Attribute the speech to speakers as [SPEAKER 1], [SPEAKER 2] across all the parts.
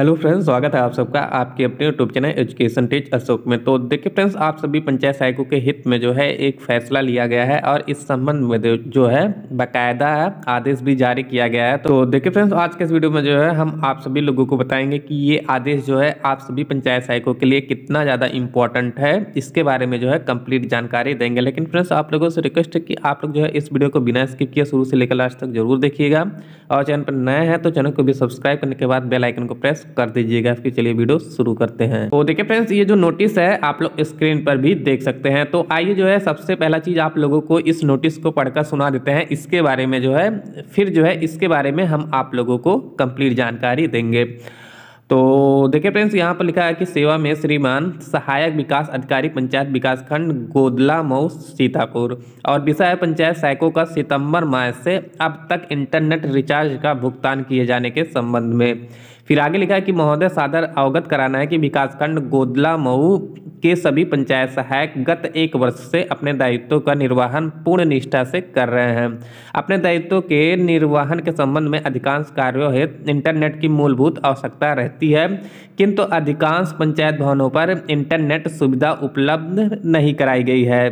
[SPEAKER 1] hello friends स्वागत है आप सबका आपके अपने YouTube channel education teach Ashok में तो देखिए फ्रेंड्स आप सभी पंचायत सहायकों के हित में जो है एक फैसला लिया गया है और इस संबंध में जो है बाकायदा आदेश भी जारी किया गया है तो देखिए फ्रेंड्स आज के इस वीडियो में जो है हम आप सभी लोगों को बताएंगे कि ये आदेश जो है आप सभी पंचायत सहायकों के लिए कितना ज़्यादा इंपॉर्टेंट है इसके बारे में जो है कम्प्लीट जानकारी देंगे लेकिन फ्रेंड्स आप लोगों से रिक्वेस्ट है कि आप लोग जो है इस वीडियो को बिना स्किप किए शुरू से लेकर लास्ट तक जरूर देखिएगा और चैनल पर नए हैं तो चैनल को भी सब्सक्राइब करने के बाद बेलाइकन को प्रेस कर दीजिएगा फिर चलिए वीडियो शुरू करते हैं तो देखिए फ्रेंड्स ये जो नोटिस है आप लोग स्क्रीन पर भी देख सकते हैं तो आइए जो है सबसे पहला चीज आप लोगों को इस नोटिस को पढ़कर सुना देते हैं इसके बारे में जो है फिर जो है इसके बारे में हम आप लोगों को कंप्लीट जानकारी देंगे तो देखिए फ्रेंड्स यहाँ पर लिखा है कि सेवा में श्रीमान सहायक विकास अधिकारी पंचायत विकास खंड गोदला मऊ सीतापुर और विषय पंचायत सैको का सितंबर माह से अब तक इंटरनेट रिचार्ज का भुगतान किए जाने के संबंध में फिर आगे लिखा है कि महोदय सादर अवगत कराना है कि विकासखंड गोदला मऊ के सभी पंचायत सहायक गत एक वर्ष से अपने दायित्व का निर्वहन पूर्ण निष्ठा से कर रहे हैं अपने दायित्व के निर्वहन के संबंध में अधिकांश कार्यों हेतु इंटरनेट की मूलभूत आवश्यकता रहती है किंतु अधिकांश पंचायत भवनों पर इंटरनेट सुविधा उपलब्ध नहीं कराई गई है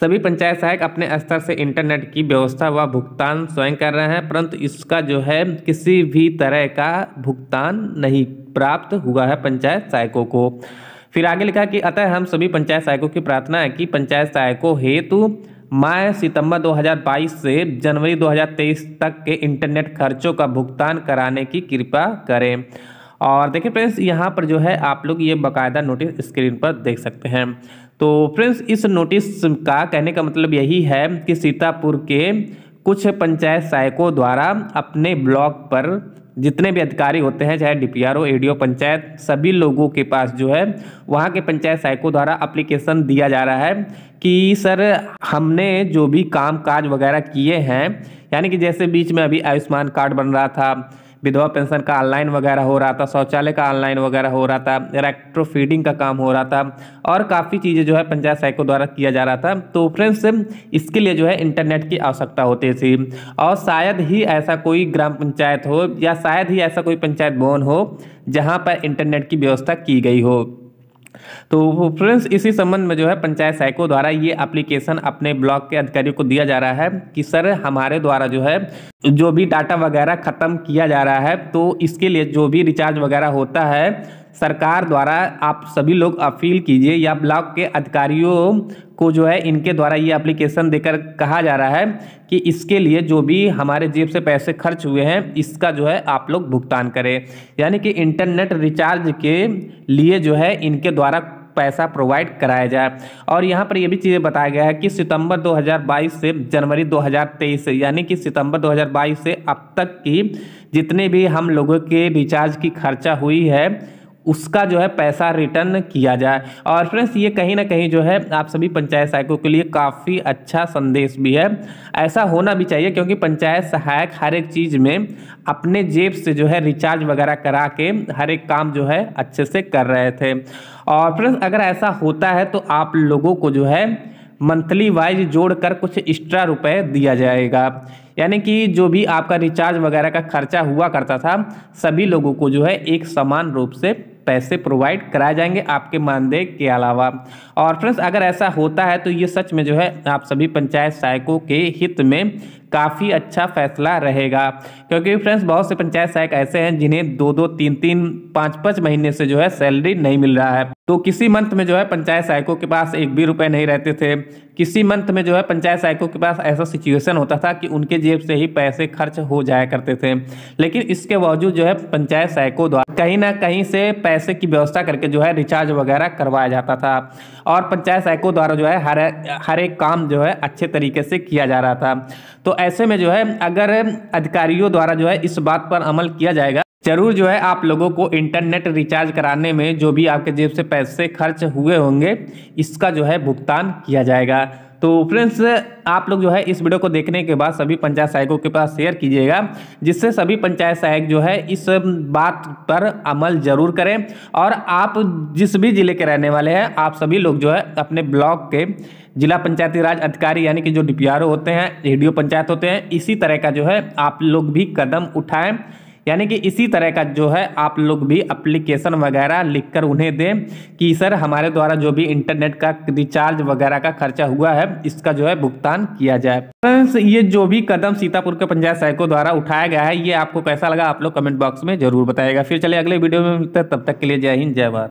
[SPEAKER 1] सभी पंचायत सहायक अपने स्तर से इंटरनेट की व्यवस्था व भुगतान स्वयं कर रहे हैं परंतु इसका जो है किसी भी तरह का भुगतान नहीं प्राप्त हुआ है पंचायत सहायकों को फिर आगे लिखा कि अतः हम सभी पंचायत सहायकों की प्रार्थना है कि पंचायत सहायकों हेतु माह सितंबर 2022 से जनवरी 2023 तक के इंटरनेट खर्चों का भुगतान कराने की कृपा करें और देखिए फ्रेंड्स यहाँ पर जो है आप लोग ये बाकायदा नोटिस स्क्रीन पर देख सकते हैं तो फ्रेंड्स इस नोटिस का कहने का मतलब यही है कि सीतापुर के कुछ पंचायत सहायकों द्वारा अपने ब्लॉक पर जितने भी अधिकारी होते हैं चाहे D P R O panchayat सभी लोगों के पास जो है वहाँ के पंचायत सहायकों द्वारा अप्लीकेशन दिया जा रहा है कि सर हमने जो भी काम काज वगैरह किए हैं यानी कि जैसे बीच में अभी आयुष्मान कार्ड बन रहा था विधवा पेंशन का ऑनलाइन वगैरह हो रहा था शौचालय का ऑनलाइन वगैरह हो रहा था इलेक्ट्रो फीडिंग का काम हो रहा था और काफ़ी चीज़ें जो है पंचायत साइको द्वारा किया जा रहा था तो फ्रेंड्स इसके लिए जो है इंटरनेट की आवश्यकता होती थी और शायद ही ऐसा कोई ग्राम पंचायत हो या शायद ही ऐसा कोई पंचायत भवन हो जहाँ पर इंटरनेट की व्यवस्था की गई हो तो फ्रेंड्स इसी संबंध में जो है पंचायत साइको द्वारा ये एप्लीकेशन अपने ब्लॉक के अधिकारियों को दिया जा रहा है कि सर हमारे द्वारा जो है जो भी डाटा वगैरह ख़त्म किया जा रहा है तो इसके लिए जो भी रिचार्ज वगैरह होता है सरकार द्वारा आप सभी लोग अपील कीजिए या ब्लॉक के अधिकारियों को जो है इनके द्वारा ये एप्लीकेशन देकर कहा जा रहा है कि इसके लिए जो भी हमारे जेब से पैसे खर्च हुए हैं इसका जो है आप लोग भुगतान करें यानी कि इंटरनेट रिचार्ज के लिए जो है इनके द्वारा पैसा प्रोवाइड कराया जाए और यहाँ पर यह भी चीज़ें बताया गया है कि सितंबर 2022 से जनवरी 2023 यानी कि सितंबर 2022 से अब तक की जितने भी हम लोगों के रिचार्ज की खर्चा हुई है उसका जो है पैसा रिटर्न किया जाए और फ्रेंड्स ये कहीं ना कहीं जो है आप सभी पंचायत सहायकों के लिए काफ़ी अच्छा संदेश भी है ऐसा होना भी चाहिए क्योंकि पंचायत सहायक हर एक चीज़ में अपने जेब से जो है रिचार्ज वगैरह करा के हर एक काम जो है अच्छे से कर रहे थे और फ्रेंड्स अगर ऐसा होता है तो आप लोगों को जो है मंथली वाइज जोड़ कुछ एक्स्ट्रा रुपये दिया जाएगा यानी कि जो भी आपका रिचार्ज वगैरह का खर्चा हुआ करता था सभी लोगों को जो है एक समान रूप से पैसे प्रोवाइड कराए जाएंगे आपके मानदेय के अलावा और फ्रेंड्स अगर ऐसा होता है तो ये सच में जो है आप सभी पंचायत सहायकों के हित में काफ़ी अच्छा फैसला रहेगा क्योंकि फ्रेंड्स बहुत से पंचायत सहायक ऐसे हैं जिन्हें दो दो तीन तीन पाँच पाँच महीने से जो है सैलरी नहीं मिल रहा है तो किसी मंथ में जो है पंचायत सहायकों के पास एक भी रुपए नहीं रहते थे किसी मंथ में जो है पंचायत सहायकों के पास ऐसा सिचुएशन होता था कि उनके जेब से ही पैसे खर्च हो जाया करते थे लेकिन इसके बावजूद जो है पंचायत सहायकों द्वारा कहीं ना कहीं से पैसे की व्यवस्था करके जो है रिचार्ज वगैरह करवाया जाता था और पंचायत सहायकों द्वारा जो है हर हर एक काम जो है अच्छे तरीके से किया जा रहा था तो ऐसे में जो है अगर अधिकारियों द्वारा जो है इस बात पर अमल किया जाएगा जरूर जो है आप लोगों को इंटरनेट रिचार्ज कराने में जो भी आपके जेब से पैसे खर्च हुए होंगे इसका जो है भुगतान किया जाएगा तो फ्रेंड्स आप लोग जो है इस वीडियो को देखने के बाद सभी पंचायत सहायकों के पास शेयर कीजिएगा जिससे सभी पंचायत सहायक जो है इस बात पर अमल जरूर करें और आप जिस भी जिले के रहने वाले हैं आप सभी लोग जो है अपने ब्लॉक के जिला पंचायती राज अधिकारी यानी कि जो डी होते हैं ए पंचायत होते हैं इसी तरह का जो है आप लोग भी कदम उठाएँ यानी कि इसी तरह का जो है आप लोग भी अप्लीकेशन वगैरह लिखकर उन्हें दें कि सर हमारे द्वारा जो भी इंटरनेट का रिचार्ज वगैरह का खर्चा हुआ है इसका जो है भुगतान किया जाए फ्रेंड्स ये जो भी कदम सीतापुर के पंचायत सहायकों द्वारा उठाया गया है ये आपको कैसा लगा आप लोग कमेंट बॉक्स में जरूर बताएगा फिर चले अगले वीडियो में मिलते तब तक के लिए जय हिंद जय भारत